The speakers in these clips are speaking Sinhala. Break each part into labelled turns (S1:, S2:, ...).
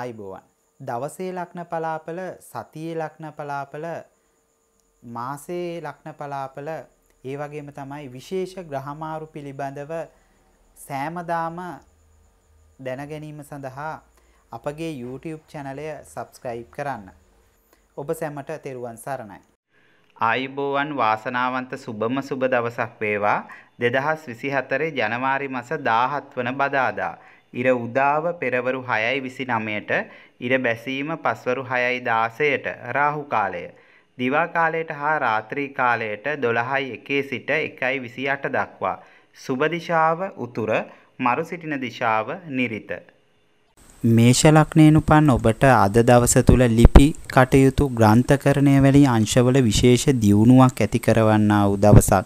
S1: ආයිබෝවන් දවසේ ලක්න පලාපල සතියේ ලක්න පලාපල මාසේ ලක්න පලාපල ඒ වගේම තමයි විශේෂ ග්‍රහමාරු පිළිබඳව සෑමදාම දැනගැනීම සඳහා අපගේ YouTube චැනලය සබස්ක්‍රයිබ් කරන්න. ඔබ සැමට තෙරුවන් සරණයි. ආයුබෝවන් වාසනාවන්ත සුබම සුබ දවසක් වේවා දෙදහස් විසි හතරේ ජනවාරි මස දාහත් වන බදාදා. ඉර උදාව පෙරවරු 6:29ට ඉර බැසීම පස්වරු 6:16ට රාහු කාලය දිවා කාලයට හා රාත්‍රී කාලයට 12:01 සිට 1:28 දක්වා සුබ දිශාව උතුර මරු සිටින දිශාව නිරිත මේෂ ලග්නයෙන් උපන් ඔබට අද දවස තුල ලිපි කටයුතු ග්‍රන්ථකරණය වැනි අංශවල විශේෂ දියුණුවක් ඇති කරවන්නා වූ දවසක්.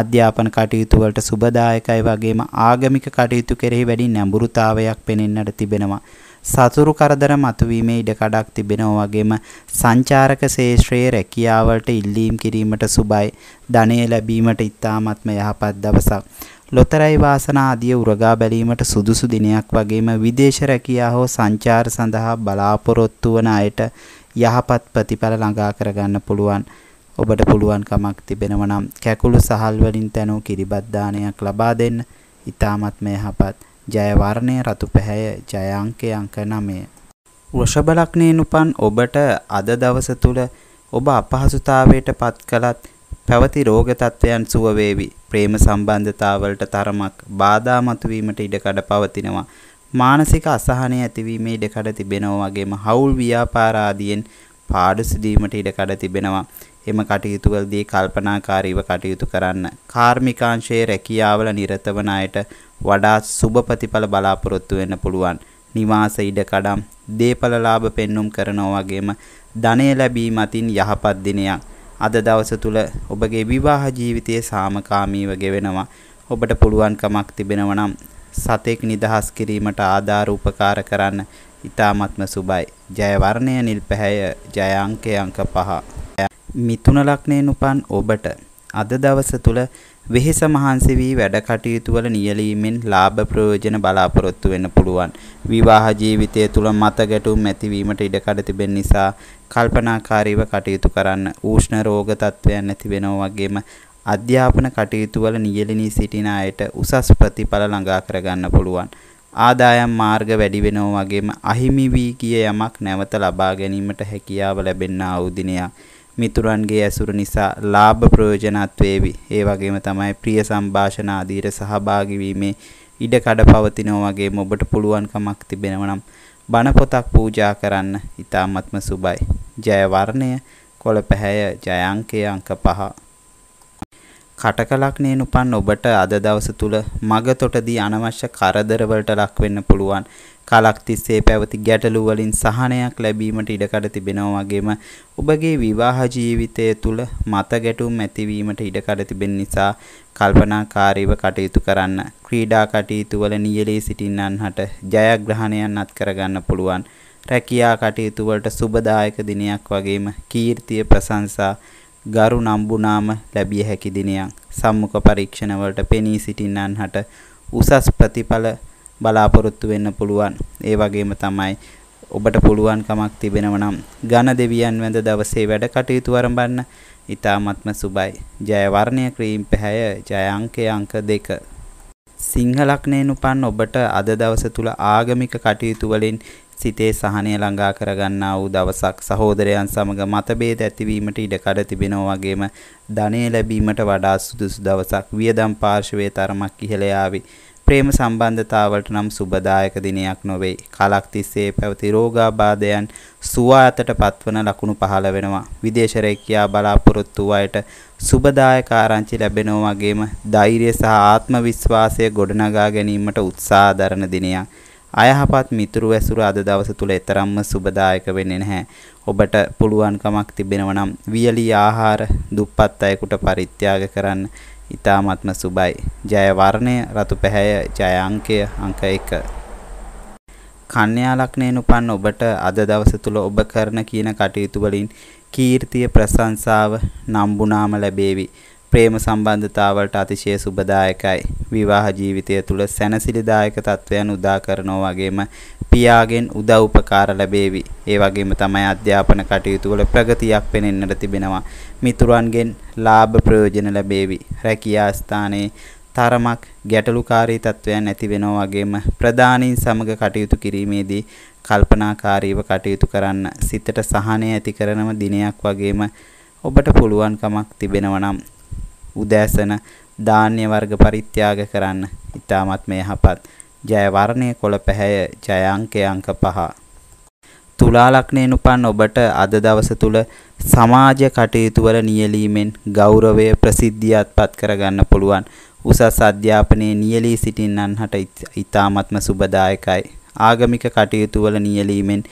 S1: අධ්‍යාපන කටයුතු වලට සුබදායකයි වගේම ආගමික කටයුතු කෙරෙහි වැඩි නැඹුරුතාවයක් පෙනෙන්නට තිබෙනවා. සතුරු කරදර මතුවීමේ ඉඩකඩක් තිබෙනවා වගේම සංචාරක ශේෂ්ත්‍රයේ රැකියාවලට ඉල්ලීම් කිරීමට සුබයි. ධනය ලැබීමට ඉතාමත්ම යහපත් දවසක්. ලොතරැයි වාසනා ආදිය උරගා බැලීමට සුදුසු දිනයක් වගේම විදේශ රැකියා හෝ සංචාර සඳහා බලාපොරොත්තු වන අයට යහපත් ප්‍රතිඵල ළඟා කරගන්න පුළුවන්. ඔබට පුළුවන් කමක් තිබෙනව නම් කැකුළු සහල් වලින් තැනූ කිරිබත් දානයක් ලබා දෙන්න. ඊ타මත්ම යහපත් ජය වර්ණය රතු පැහැය ජය අංකය අංක 9. වෘෂභ ලග්නයෙන් උපන් ඔබට අද දවස තුල ඔබ අපහසුතාවයට පත් කලත් පැවති රෝග තත්ත්වයන් සුව වේවි. ප්‍රේම සම්බන්ධතාවලට තරමක් බාධා මතුවීමට ඉඩකඩ පවතිනවා. මානසික අසහනය ඇතිවීමේ ඉඩකඩ තිබෙනවා වගේම හවුල් ව්‍යාපාර ආදියෙන් පාඩු සිදීමට ඉඩකඩ තිබෙනවා. එම කටයුතුවලදී කල්පනාකාරීව කටයුතු කරන්න. කාර්මිකාංශයේ රැකියාවල නිරත වන අයට වඩාත් සුබ ප්‍රතිඵල බලාපොරොත්තු වෙන්න පුළුවන්. නිවාස ඉඩකඩම්, දේපල ලාභ පෙන්눔 කරනවා වගේම ධනය ලැබීම අතින් යහපත් දිනයක්. අද දවස තුල ඔබගේ විවාහ ජීවිතයේ සාමකාමීව ගෙවෙනවා. ඔබට පුළුවන්කමක් තිබෙනවා නම් සතෙක් නිදහස් කිරීමට ආධාර උපකාර කරන්න ඉතාමත්ම සුබයි. ජය වර්ණය නිල් පැහැය ජය අංකය අංක 5. මිතුන ලග්නයෙන් උපන් ඔබට අද දවස තුල වෙහෙස මහන්සි වී වැඩ කටයුතු වල නියැලීමෙන් ලාභ ප්‍රයෝජන බලාපොරොත්තු වෙන්න පුළුවන්. විවාහ ජීවිතය තුල මත ගැටුම් ඇතිවීමට ඉඩ කඩ තිබෙන නිසා කල්පනාකාරීව කටයුතු කරන්න. ඌෂ්ණ රෝග තත්ත්වයන් නැති වෙනවා වගේම අධ්‍යාපන කටයුතු වල නියැලෙනී සිටින අයට උසස් ප්‍රතිඵල ළඟා කරගන්න පුළුවන්. ආදායම් මාර්ග වැඩි වෙනවා වගේම අහිමි වී ගිය යමක් නැවත ලබා ගැනීමට හැකියාව ලැබෙනා වූ දිනයක්. මිතුරන්ගේ ඇසුර නිසා ලාභ ප්‍රයෝජනත් වේවි. ඒ වගේම තමයි ප්‍රිය සංഭാෂණ ආදීට සහභාගී වීමේ ඉඩ කඩ පවතිනවා වගේම ඔබට පුළුවන්කමක් තිබෙනවා නම් බණ පොතක් පූජා කරන්න. ඊටාත්ම සුබයි. ජය වර්ණය, කොළ පැහැය, ජය අංකය අංක 5. කටකලක්ණයෙන් උපන් ඔබට අද දවස තුල මගතොටදී අනවශ්‍ය කරදර වලට ලක් වෙන්න පුළුවන්. කලක් තිස්සේ පැවති ගැටලු වලින් සහනයක් ලැබීමට ඉඩකඩ තිබෙනවා වගේම ඔබගේ විවාහ ජීවිතය තුල මත ගැටුම් ඇතිවීමට ඉඩකඩ තිබෙන නිසා කල්පනාකාරීව කටයුතු කරන්න. ක්‍රීඩා කටයුතු වල නියැලී සිටින්නන්ට ජයග්‍රහණයන් අත්කර ගන්න පුළුවන්. රැකියා කටයුතු වලට සුබදායක දිනයක් වගේම කීර්තිය ප්‍රශංසා ගරු නම්බුනාම ලැබිය හැකි දිනයක්. සම්මුඛ පරීක්ෂණ වලට පෙනී සිටින්නන්හට උසස් ප්‍රතිඵල බලාපොරොත්තු වෙන්න පුළුවන්. ඒ වගේම තමයි ඔබට පුළුවන්කමක් තිබෙනවා නම් ඝන දෙවියන් වැඳ දවසේ වැඩ කටයුතු ආරම්භන්න. ඊ타ත්ම සුබයි. ජය වර්ණය ක්‍රීම් පැහැය ජය අංකය අංක 2. සිංහලක්නයෙන් උපන් ඔබට අද දවස තුළ ආගමික කටයුතු වලින් සිතේ සහනය ළඟා කරගන්නා වූ දවසක් සහෝදරයන් සමග මතභේද ඇතිවීමට ඉඩකඩ තිබෙනවා වගේම ධනය ලැබීමට වඩා සුදුසු දවසක් වියදම් පාර්ශවයේ තරමක් ඉහළ යාවේ ප්‍රේම සම්බන්ධතාවලට නම් සුබදායක දිනයක් නොවේ. කලක් තිස්සේ පැවති රෝගාබාධයන් සුවාතට පත්වන ලකුණු පහළ වෙනවා. විදේශ රැකියා බලාපොරොත්තු වයට සුබදායක ආරංචි ලැබෙනවා වගේම ධෛර්යය සහ ආත්ම විශ්වාසය ගොඩනගා ගැනීමට උත්සාහ දරන දිනයක්. අයහපත් මිතුරු ඇසුර අද දවස තුල එතරම්ම සුබදායක වෙන්නේ නැහැ. ඔබට පුළුවන්කමක් තිබෙනවා නම් වියලි ආහාර දුප්පත් අයෙකුට පරිත්‍යාග කරන්න. ඊ타ත්ම සුබයි. ජය වර්ණය, රතු පැහැය, ජය අංකය, අංක 1. කන්‍යා ලග්නයෙන් උපන් ඔබට අද දවස තුල ඔබ කරන කියන කටයුතු වලින් කීර්තිය ප්‍රශංසාව නම්බුනාම ලැබේවි. ප්‍රේම සම්බන්ධතාවලට අතිශය සුබදායකයි. විවාහ ජීවිතය තුළ සැනසිලිදායක තත්ත්වයන් උදා කරනෝ වගේම පියාගෙන් උදව් උපකාර ලැබේවි. ඒ වගේම තමයි අධ්‍යාපන කටයුතු වල ප්‍රගතියක් පෙනෙන්නට තිබෙනවා. මිතුරන්ගෙන් ලාභ ප්‍රයෝජන ලැබේවි. රැකියා ස්ථානයේ තරමක් ගැටලුකාරී තත්ත්වයන් ඇති වෙනවා වගේම ප්‍රධානීන් සමග කටයුතු කිරීමේදී කල්පනාකාරීව කටයුතු කරන්න සිතට සහනය ඇති කරනම දිනයක් වගේම ඔබට පුළුවන්කමක් තිබෙනවා නම් උදෑසන ධාන්‍ය වර්ග පරිත්‍යාග කරන්න. ඊටමත් මේ යහපත් ජය වර්ණයේ කොළ පැහැය ජය අංකය අංක 5 තුලා ලග්නයෙන් උපන් ඔබට අද දවස තුල සමාජ කටයුතු වල නියැලීමෙන් ගෞරවය ප්‍රසිද්ධියත්පත් කරගන්න පුළුවන්. උසස් අධ්‍යාපනයේ නියැලී සිටින්නන්හට ඉතාමත්ම සුබදායකයි. ආගමික කටයුතු වල නියැලීමෙන්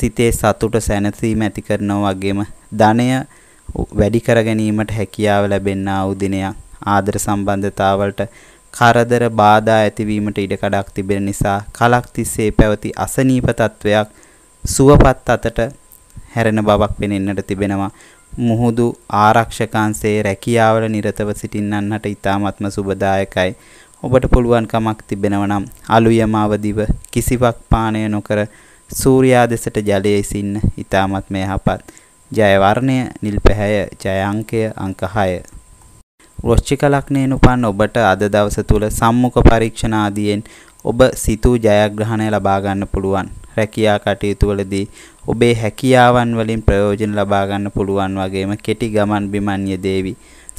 S1: සිතේ සතුට සැනසීම ඇති කරනවා වගේම ධනය වැඩි කර ගැනීමට හැකියාව ලැබෙනා වූ දිනයක්. ආදර සම්බන්ධතාවලට කරදර බාධා ඇතිවීමට ඉඩ කඩක් තිබෙන නිසා කලක් තිස්සේ පැවති අසනීප තත්වයක් සුවපත් අතට හැරෙන බවක් පෙනෙන්නට තිබෙනවා. මුහුදු ආරක්ෂකංශයේ රැකියාවල නිරතව සිටින්නන්ට ඉතාමත්ම සුබදායකයි. ඔබට පුළුවන් කමක් තිබෙනවා නම් අලුයම අවදිව කිසිවක් පානය නොකර සූර්යා දෙසට ජලයේ සින්න ඉතාමත්ම යහපත්. ජය වර්ණය, නිල් පැහැය, ජය අංකය, අංක 6. වෘශ්චික ලග්නයෙන් උපන් ඔබට අද දවස තුල සම්මුඛ පරීක්ෂණ ආදියෙන් ඔබ සිතූ ජයග්‍රහණය ලබා ගන්න පුළුවන්. රැකියා කටයුතු වලදී ඔබේ හැකියාවන් වලින් ප්‍රයෝජන ලබා ගන්න පුළුවන් වගේම කෙටි ගමන් බිමන් යෙදේවි.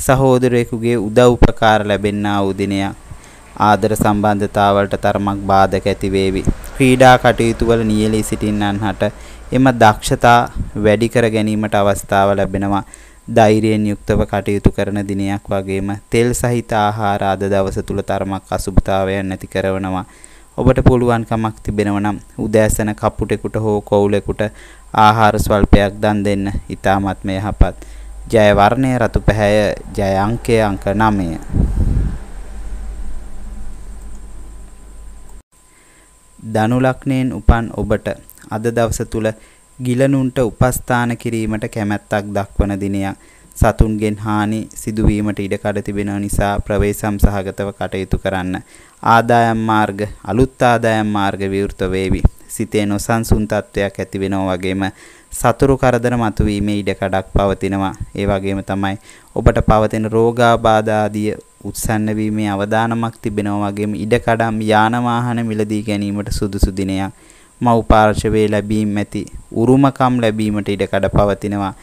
S1: සහෝදරයෙකුගේ උදව් උපකාර ලැබෙන්නා වූ දිනයක්. ආදර සම්බන්ධතාවලට තරමක් බාධක ඇති වේවි. ක්‍රීඩා කටයුතු වල නියැලී සිටින්නන්හට එම දක්ෂතා වැඩි කර ගැනීමට අවස්ථාව ලැබෙනවා. ධෛර්යයෙන් යුක්තව කටයුතු කරන දිනයක් වගේම තෙල් සහිත ආහාර අද දවස තුල තරමක් අසුභතාවයන් නැති කරනවා. ඔබට පුළුවන්කමක් තිබෙනවා නම් උදෑසන කපුටෙකුට හෝ කොවුලෙකුට ආහාර ස්වල්පයක් දන් දෙන්න. ඊටාත්ම යහපත්. ජය වර්ණය රතු පැහැය ජය අංකය අංක 9. දනු ලග්නයෙන් උපන් ඔබට අද දවස තුල ගිලනුන්ට උපස්ථාන කිරීමට කැමැත්තක් දක්වන දිනයක්. සතුන්ගෙන් හානි සිදුවීමට ඉඩකඩ තිබෙන නිසා ප්‍රවේසම් සහගතව කටයුතු කරන්න. ආදායම් මාර්ග අලුත් ආදායම් මාර්ග විවෘත වේවි. සිතේ නොසන්සුන් තත්වයක් ඇති වෙනවා වගේම සතුරු කරදර මතුවීමේ ඉඩකඩක් පවතිනවා. ඒ වගේම තමයි ඔබට පවතින රෝගාබාධ ආදී උත්සන්න වීමේ අවදානමක් තිබෙනවා වගේම ඉඩකඩම් යාන වාහන මිලදී ගැනීමට සුදුසු දිනයක්. මව්පාර්ශවයේ ලැබීම් ඇති උරුමකම් ලැබීමට ඉඩකඩ පවතිනවා.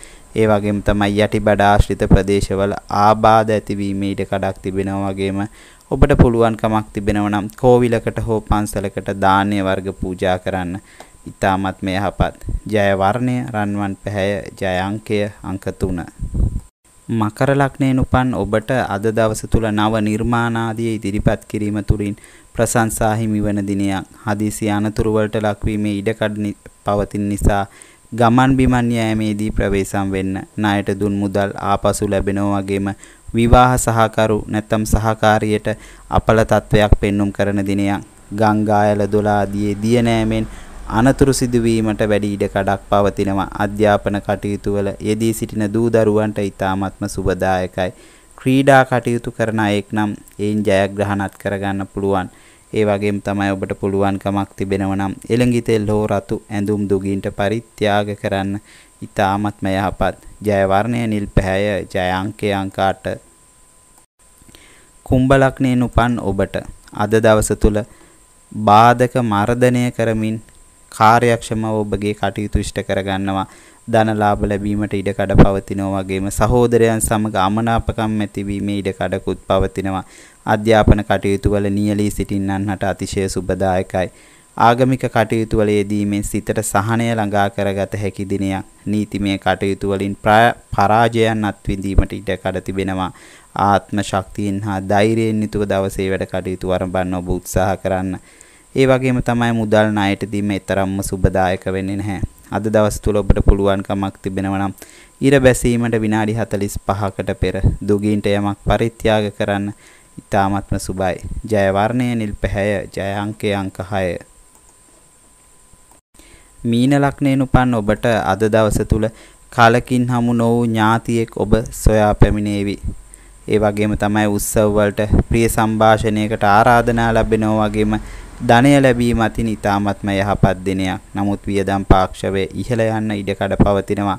S1: ඒ වගේම තමයි යටිබඩ ආශ්‍රිත ප්‍රදේශවල ආබාධ ඇතිවීමේ ඉඩකඩක් තිබෙනවා වගේම ඔබට පුළුවන් කමක් තිබෙනවා නම් කෝවිලකට හෝ පන්සලකට දානීය වර්ග පූජා කරන්න. ඉතාමත් මේ යහපත්. ජය වර්ණය, රන්වන් පැහැය, ජය අංකය, අංක 3. මකර ලග්නයෙන් උපන් ඔබට අද දවස තුල නව නිර්මාණාදිය ඉදිරිපත් කිරීම තුළින් ප්‍රශංසා හිමිවන දිනයක්. හදිසි අනතුරු වලට ලක්වීමේ ඉඩකඩ පවතින නිසා ගමන් බිමන් යාමේදී ප්‍රවේශම් වෙන්න. ණයට දුන් මුදල් ආපසු ලැබෙනා වගේම විවාහ සහකරු නැත්නම් සහකාරියට අපල තත්වයක් පෙන්눔 කරන දිනයක්. ගංගායල දොළ ආදී දිය නෑමෙන් අනතුරු සිදුවීමට වැඩි ඉඩ කඩක් පවතිනවා. අධ්‍යාපන කටයුතු වල යෙදී සිටින දූ දරුවන්ට ඉතාමත්ම සුබදායකයි. ක්‍රීඩා කටයුතු කරන අයෙක් නම් එයින් ජයග්‍රහණත් කරගන්න පුළුවන්. ඒ වගේම තමයි ඔබට පුළුවන්කමක් තිබෙනවා නම් එළඟි තෙල් හෝ රතු ඇඳුම් දුගින්ට පරිත්‍යාග කරන්න ඉතාමත්ම යහපත්. ජය වර්ණය නිල් පැහැය ජය අංකය අංකාට කුම්භ ලග්නයෙන් උපන් ඔබට අද දවස තුල බාධක මර්ධනය කරමින් කාර්යක්ෂමව ඔබගේ කටයුතු ඉෂ්ට කරගන්නවා. ධනලාභ ලැබීමට ඉඩකඩ පවතිනවා වගේම සහෝදරයන් සමග අමනාපකම් ඇතිවීමේ ඉඩකඩකුත් පවතිනවා. අධ්‍යාපන කටයුතු වල නියලී සිටින්නන්ට අතිශය සුබදායකයි. ආගමික කටයුතු වල යෙදීමෙන් සිතට සහනය ළඟා කරගත හැකි දිනයක්. නීතිමය කටයුතු වලින් පරාජයන් අත්විඳීමට ඉඩකඩ තිබෙනවා. ආත්ම ශක්තියෙන් හා ධෛර්යයෙන් යුතුව දවසේ වැඩ කටයුතු වරඹන්න ඔබ උත්සාහ කරන්න. ඒ වගේම තමයි මුදල් ණයට දීම තරම්ම සුබදායක වෙන්නේ නැහැ. අද දවස් තුල ඔබට පුළුවන් කමක් තිබෙනවා නම් ඉර බැසීමට විනාඩි 45කට පෙර දුගීන්ට යමක් පරිත්‍යාග කරන්න ඉතාමත්ම සුබයි. ජය වර්ණය නිල් පැහැය, ජය අංකය අංක 6. මීන ලග්නයෙන් උපන් ඔබට අද දවස තුල කලකින් හමු නොවූ ඥාතියෙක් ඔබ සොයා පැමිණේවි. ඒ වගේම තමයි උත්සව වලට ප්‍රිය සම්භාෂණයකට ආරාධනා ලැබෙනවා වගේම ධනය ලැබීම අතින් ඉතාමත්ම යහපත් දිනයක්. නමුත් වියදම් පාක්ෂවයේ ඉහළ යන්න ඉඩකඩ පවතිනවා.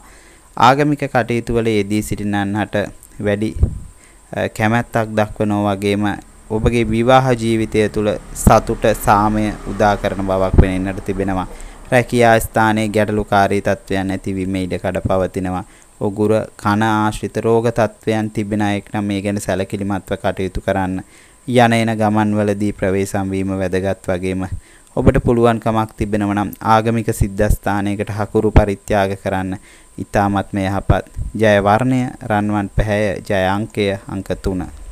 S1: ආගමික කටයුතු වල යෙදී සිටින්නන්ට වැඩි කැමැත්තක් දක්වනෝ වගේම ඔබගේ විවාහ ජීවිතය තුළ සතුට සාමය උදා කරන බවක් වෙනෙන්නට තිබෙනවා. රැකියා ස්ථානයේ ගැටලුකාරී තත්ත්වයන් ඇතිවීමේ ඉඩකඩ පවතිනවා. උගුර කන ආශ්‍රිත රෝග තත්ත්වයන් තිබෙන අයෙක් නම් මේ ගැන සැලකිලිමත්ව කටයුතු කරන්න. යන එන ගමන්වලදී ප්‍රවේශම් වීම වැදගත් වගේම ඔබට පුළුවන් කමක් තිබෙනව නම් ආගමික සිද්ධාස්ථානයකට හකුරු පරිත්‍යාග කරන්න. ඊ타මත්ම යහපත්. ජය වර්ණය, රන්වන් පැහැය, ජය අංකය අංක 3.